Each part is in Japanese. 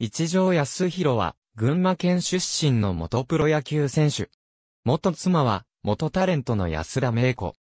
一条康弘は、群馬県出身の元プロ野球選手。元妻は、元タレントの安田芽子。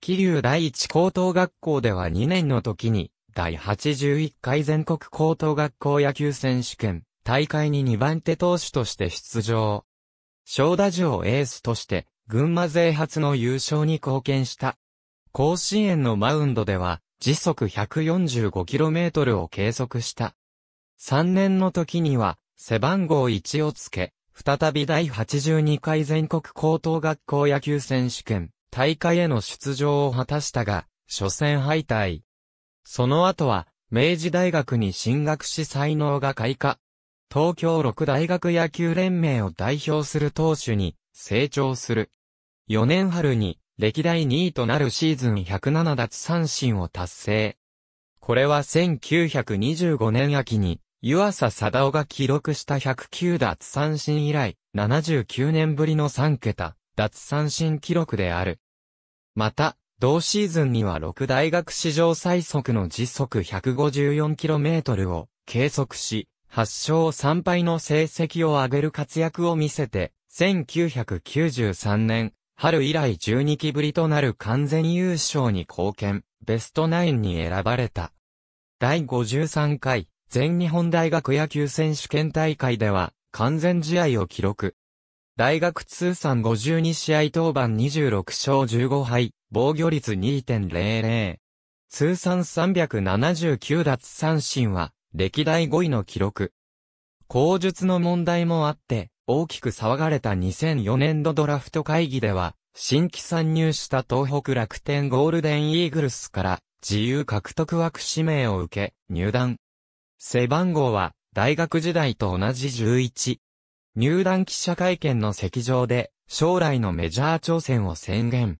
桐生第一高等学校では2年の時に、第81回全国高等学校野球選手権、大会に2番手投手として出場。小打城エースとして、群馬勢初の優勝に貢献した。甲子園のマウンドでは、時速 145km を計測した。3年の時には、背番号1をつけ、再び第82回全国高等学校野球選手権、大会への出場を果たしたが、初戦敗退。その後は、明治大学に進学し才能が開花。東京六大学野球連盟を代表する投手に成長する。4年春に歴代2位となるシーズン107奪三振を達成。これは1925年秋に湯浅貞夫が記録した109奪三振以来、79年ぶりの3桁、奪三振記録である。また、同シーズンには6大学史上最速の時速 154km を計測し、8勝3敗の成績を上げる活躍を見せて、1993年、春以来12期ぶりとなる完全優勝に貢献、ベストナインに選ばれた。第53回全日本大学野球選手権大会では、完全試合を記録。大学通算52試合登板26勝15敗、防御率2.00。通算379奪三振は、歴代5位の記録。口述の問題もあって、大きく騒がれた2004年度ドラフト会議では、新規参入した東北楽天ゴールデンイーグルスから、自由獲得枠指名を受け、入団。背番号は、大学時代と同じ11。入団記者会見の席上で、将来のメジャー挑戦を宣言。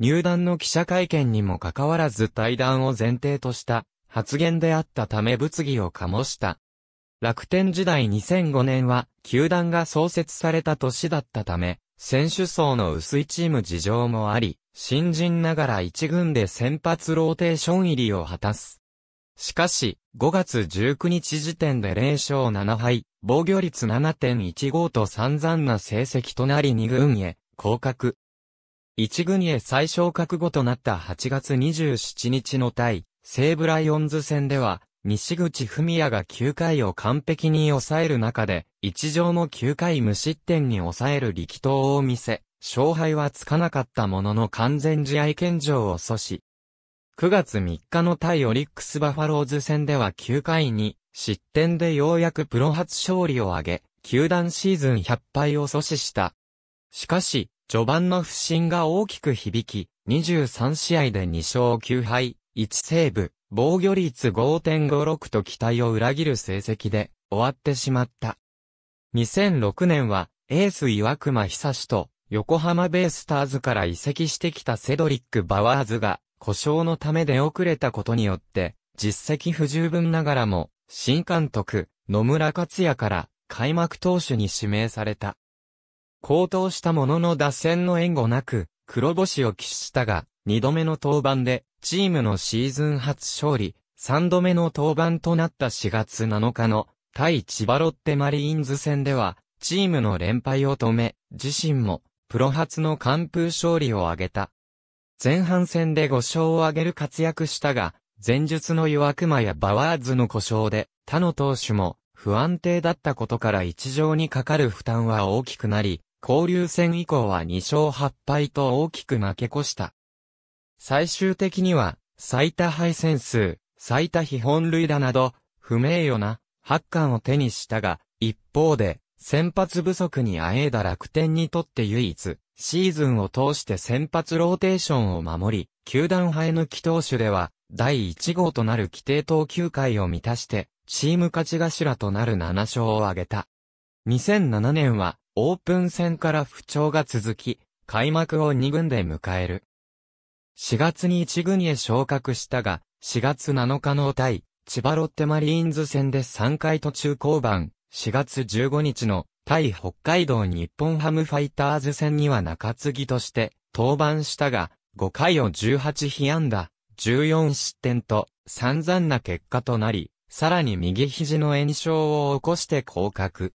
入団の記者会見にもかかわらず対談を前提とした発言であったため物議を醸した。楽天時代2005年は球団が創設された年だったため、選手層の薄いチーム事情もあり、新人ながら一軍で先発ローテーション入りを果たす。しかし、5月19日時点で0勝7敗、防御率7.15と散々な成績となり2軍へ降格。1軍へ最小格後となった8月27日の対、西武ライオンズ戦では、西口文也が9回を完璧に抑える中で、一上も9回無失点に抑える力投を見せ、勝敗はつかなかったものの完全試合健常を阻止。9月3日の対オリックスバファローズ戦では9回に失点でようやくプロ初勝利を挙げ、球団シーズン100敗を阻止した。しかし、序盤の不振が大きく響き、23試合で2勝9敗、1セーブ、防御率5.56と期待を裏切る成績で終わってしまった。2006年はエース岩隈久志と横浜ベイスターズから移籍してきたセドリック・バワーズが故障のため出遅れたことによって、実績不十分ながらも、新監督、野村克也から、開幕投手に指名された。高騰したものの打線の援護なく、黒星を喫したが、二度目の登板で、チームのシーズン初勝利、三度目の登板となった4月7日の、対千葉ロッテマリーンズ戦では、チームの連敗を止め、自身も、プロ初の完封勝利を挙げた。前半戦で5勝を挙げる活躍したが、前述の弱熊やバワーズの故障で、他の投手も不安定だったことから一乗にかかる負担は大きくなり、交流戦以降は2勝8敗と大きく負け越した。最終的には、最多敗戦数、最多非本塁打など、不名誉な八冠を手にしたが、一方で、先発不足にあえいだ楽天にとって唯一、シーズンを通して先発ローテーションを守り、球団生え抜き投手では、第1号となる規定投球回を満たして、チーム勝ち頭となる7勝を挙げた。2007年は、オープン戦から不調が続き、開幕を2軍で迎える。4月に1軍へ昇格したが、4月7日の対、千葉ロッテマリーンズ戦で3回途中降板、4月15日の対北海道日本ハムファイターズ戦には中継ぎとして登板したが、5回を18被安打、14失点と散々な結果となり、さらに右肘の炎症を起こして降格。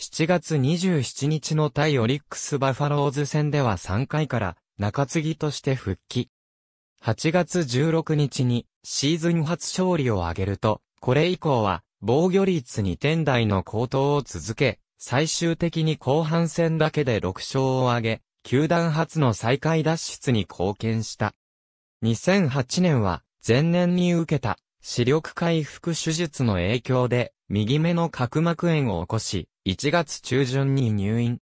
7月27日の対オリックスバファローズ戦では3回から中継ぎとして復帰。8月16日にシーズン初勝利を挙げると、これ以降は防御率2点台の高騰を続け、最終的に後半戦だけで6勝を挙げ、球団初の再開脱出に貢献した。2008年は、前年に受けた、視力回復手術の影響で、右目の角膜炎を起こし、1月中旬に入院。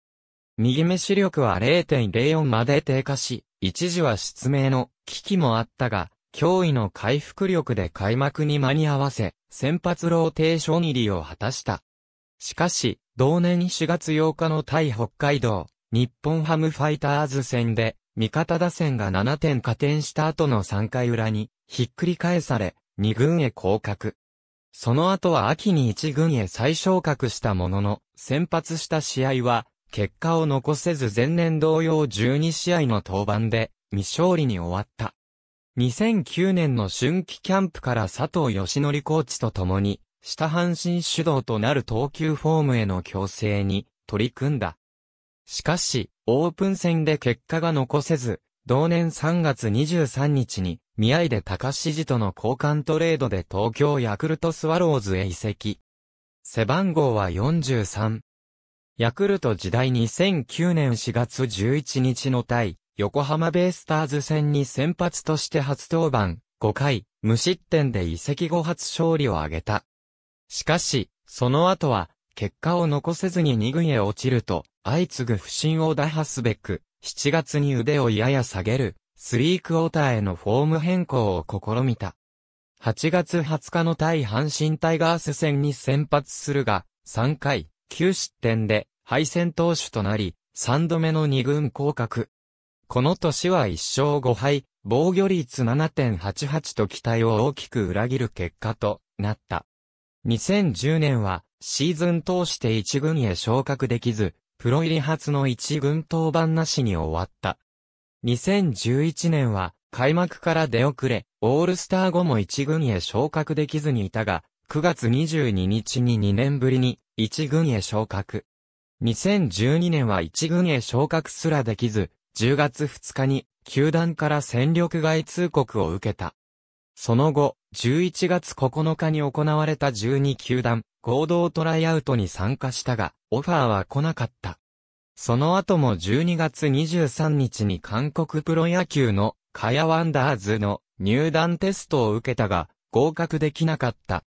右目視力は0.04まで低下し、一時は失明の危機もあったが、驚異の回復力で開幕に間に合わせ、先発ローテーション入りを果たした。しかし、同年4月8日の対北海道、日本ハムファイターズ戦で、味方打線が7点加点した後の3回裏に、ひっくり返され、2軍へ降格。その後は秋に1軍へ再昇格したものの、先発した試合は、結果を残せず前年同様12試合の登板で、未勝利に終わった。2009年の春季キャンプから佐藤義則コーチと共に、下半身主導となる投球フォームへの強制に取り組んだ。しかし、オープン戦で結果が残せず、同年3月23日に、宮井で高志寺との交換トレードで東京ヤクルトスワローズへ移籍。背番号は43。ヤクルト時代2009年4月11日の対、横浜ベイスターズ戦に先発として初登板、5回、無失点で移籍後初勝利を挙げた。しかし、その後は、結果を残せずに2軍へ落ちると、相次ぐ不振を打破すべく、7月に腕をやや下げる、スリークォーターへのフォーム変更を試みた。8月20日の対阪神タイガース戦に先発するが、3回、9失点で、敗戦投手となり、3度目の2軍降格。この年は1勝5敗、防御率7.88と期待を大きく裏切る結果となった。2010年は、シーズン通して1軍へ昇格できず、プロ入り初の1軍登板なしに終わった。2011年は、開幕から出遅れ、オールスター後も1軍へ昇格できずにいたが、9月22日に2年ぶりに1軍へ昇格。2012年は1軍へ昇格すらできず、10月2日に球団から戦力外通告を受けた。その後、11月9日に行われた12球団合同トライアウトに参加したが、オファーは来なかった。その後も12月23日に韓国プロ野球のカヤワンダーズの入団テストを受けたが、合格できなかった。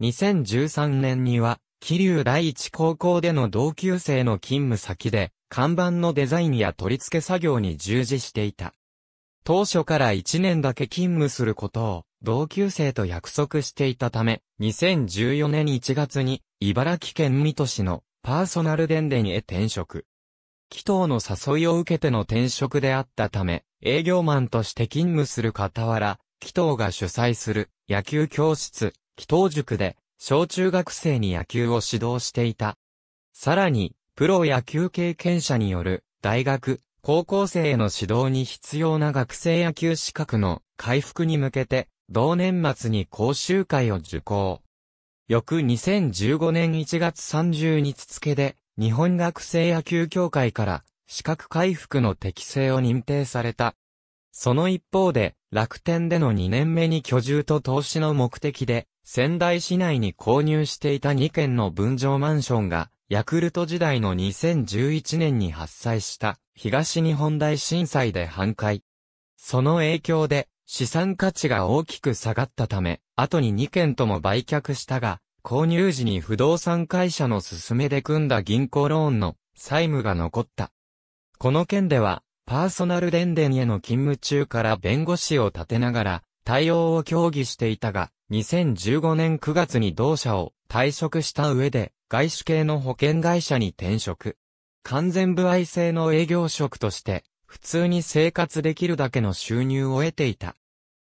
2013年には、桐生第一高校での同級生の勤務先で、看板のデザインや取り付け作業に従事していた。当初から1年だけ勤務することを同級生と約束していたため、2014年1月に、茨城県水戸市のパーソナル電電へ転職。紀藤の誘いを受けての転職であったため、営業マンとして勤務する傍ら、紀藤が主催する野球教室、紀藤塾で、小中学生に野球を指導していた。さらに、プロ野球経験者による、大学、高校生への指導に必要な学生野球資格の回復に向けて、同年末に講習会を受講。翌2015年1月30日付で、日本学生野球協会から資格回復の適正を認定された。その一方で、楽天での2年目に居住と投資の目的で、仙台市内に購入していた2軒の分譲マンションが、ヤクルト時代の2011年に発災した東日本大震災で半壊。その影響で、資産価値が大きく下がったため、後に2件とも売却したが、購入時に不動産会社の勧めで組んだ銀行ローンの債務が残った。この件では、パーソナル電電への勤務中から弁護士を立てながら、対応を協議していたが、2015年9月に同社を退職した上で、外資系の保険会社に転職。完全部合制の営業職として、普通に生活できるだけの収入を得ていた。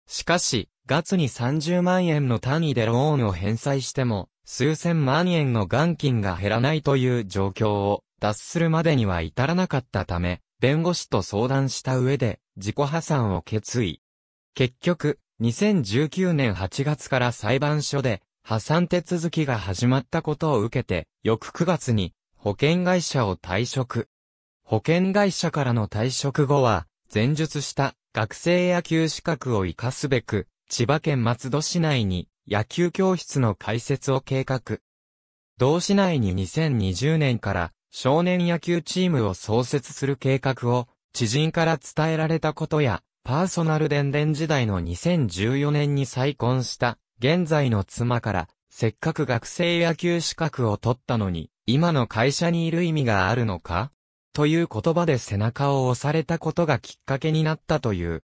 しかし、月に30万円の単位でローンを返済しても、数千万円の元金が減らないという状況を脱するまでには至らなかったため、弁護士と相談した上で自己破産を決意。結局、2019年8月から裁判所で破産手続きが始まったことを受けて、翌9月に保険会社を退職。保険会社からの退職後は、前述した学生野球資格を活かすべく、千葉県松戸市内に野球教室の開設を計画。同市内に2020年から少年野球チームを創設する計画を知人から伝えられたことや、パーソナル伝伝時代の2014年に再婚した現在の妻からせっかく学生野球資格を取ったのに今の会社にいる意味があるのかという言葉で背中を押されたことがきっかけになったという。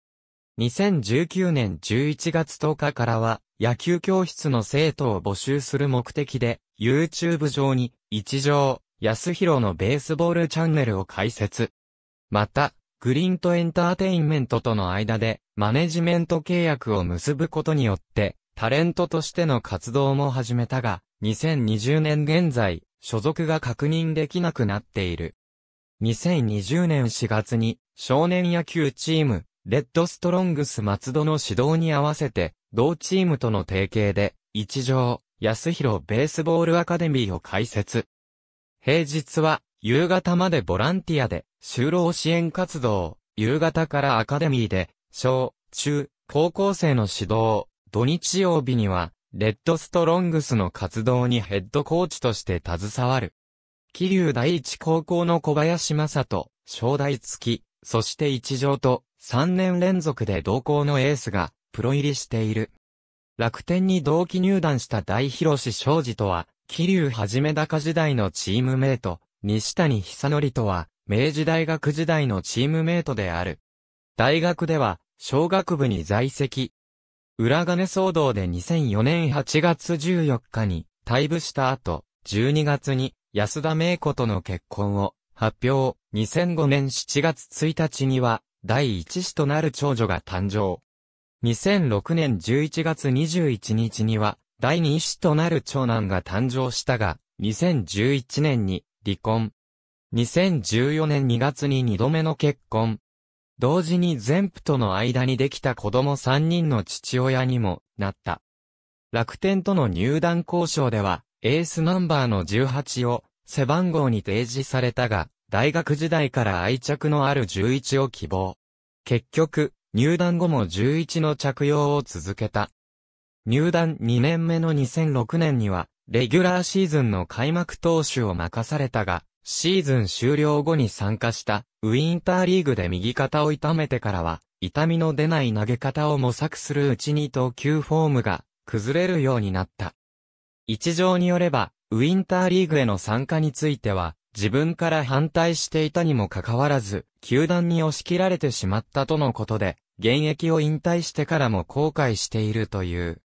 2019年11月10日からは、野球教室の生徒を募集する目的で、YouTube 上に、一条、安弘のベースボールチャンネルを開設。また、グリーントエンターテインメントとの間で、マネジメント契約を結ぶことによって、タレントとしての活動も始めたが、2020年現在、所属が確認できなくなっている。2020年4月に少年野球チーム、レッドストロングス松戸の指導に合わせて、同チームとの提携で、一条、安弘ベースボールアカデミーを開設。平日は、夕方までボランティアで、就労支援活動、夕方からアカデミーで、小、中、高校生の指導、土日曜日には、レッドストロングスの活動にヘッドコーチとして携わる。桐生第一高校の小林正人、正大月、そして一条と3年連続で同校のエースがプロ入りしている。楽天に同期入団した大広志昌司とは、桐生はじめ高時代のチームメイト、西谷久則とは、明治大学時代のチームメイトである。大学では、小学部に在籍。裏金騒動で2004年8月14日に退部した後、12月に安田明子との結婚を発表。2005年7月1日には、第一子となる長女が誕生。2006年11月21日には、第二子となる長男が誕生したが、2011年に離婚。2014年2月に2度目の結婚。同時に全部との間にできた子供3人の父親にもなった。楽天との入団交渉では、エースナンバーの18を背番号に提示されたが、大学時代から愛着のある11を希望。結局、入団後も11の着用を続けた。入団2年目の2006年には、レギュラーシーズンの開幕投手を任されたが、シーズン終了後に参加したウィンターリーグで右肩を痛めてからは、痛みの出ない投げ方を模索するうちに投球フォームが崩れるようになった。一条によれば、ウィンターリーグへの参加については、自分から反対していたにもかかわらず、球団に押し切られてしまったとのことで、現役を引退してからも後悔しているという。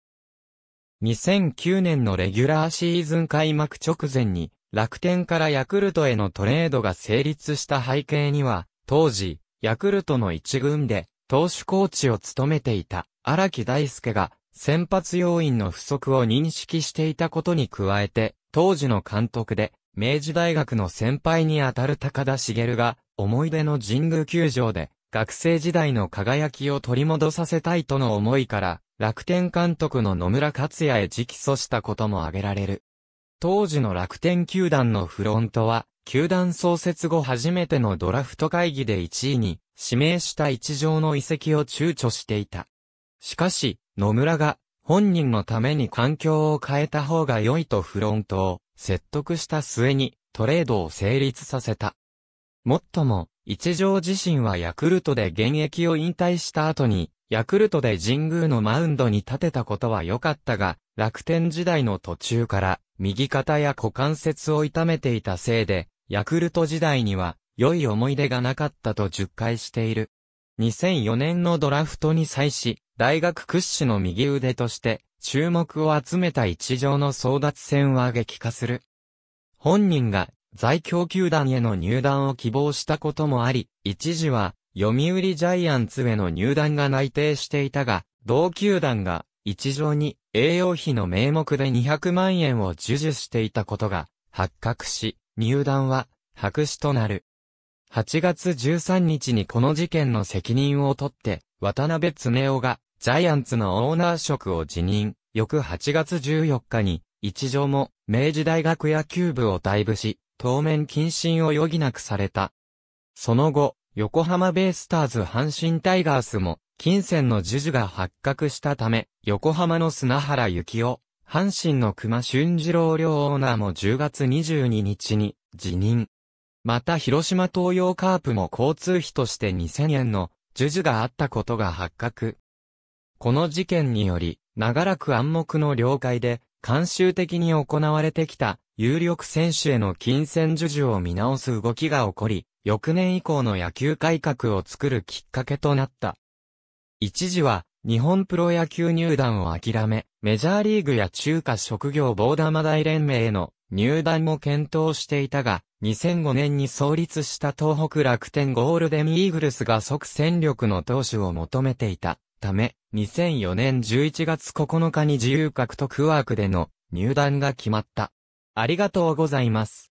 2009年のレギュラーシーズン開幕直前に、楽天からヤクルトへのトレードが成立した背景には、当時、ヤクルトの一軍で、投手コーチを務めていた、荒木大輔が、先発要員の不足を認識していたことに加えて、当時の監督で、明治大学の先輩にあたる高田茂が、思い出の神宮球場で、学生時代の輝きを取り戻させたいとの思いから、楽天監督の野村克也へ直訴したことも挙げられる。当時の楽天球団のフロントは、球団創設後初めてのドラフト会議で1位に指名した一条の遺跡を躊躇していた。しかし、野村が本人のために環境を変えた方が良いとフロントを説得した末にトレードを成立させた。もっとも、一条自身はヤクルトで現役を引退した後に、ヤクルトで神宮のマウンドに立てたことは良かったが、楽天時代の途中から右肩や股関節を痛めていたせいで、ヤクルト時代には良い思い出がなかったと10回している。2004年のドラフトに際し、大学屈指の右腕として、注目を集めた一条の争奪戦は激化する。本人が在京球団への入団を希望したこともあり、一時は読売ジャイアンツへの入団が内定していたが、同球団が一条に栄養費の名目で200万円を授受していたことが発覚し、入団は白紙となる。8月13日にこの事件の責任を取って、渡辺恒夫が、ジャイアンツのオーナー職を辞任、翌8月14日に、一条も、明治大学野球部を退部し、当面謹慎を余儀なくされた。その後、横浜ベイスターズ阪神タイガースも、金銭の授受が発覚したため、横浜の砂原幸雄、阪神の熊俊二郎両オーナーも10月22日に辞任。また広島東洋カープも交通費として2000円の授受があったことが発覚。この事件により、長らく暗黙の了解で、慣習的に行われてきた有力選手への金銭授受を見直す動きが起こり、翌年以降の野球改革を作るきっかけとなった。一時は、日本プロ野球入団を諦め、メジャーリーグや中華職業ボーダーマ大連盟への入団も検討していたが、2005年に創立した東北楽天ゴールデンイーグルスが即戦力の投手を求めていたため、2004年11月9日に自由獲得枠での入団が決まった。ありがとうございます。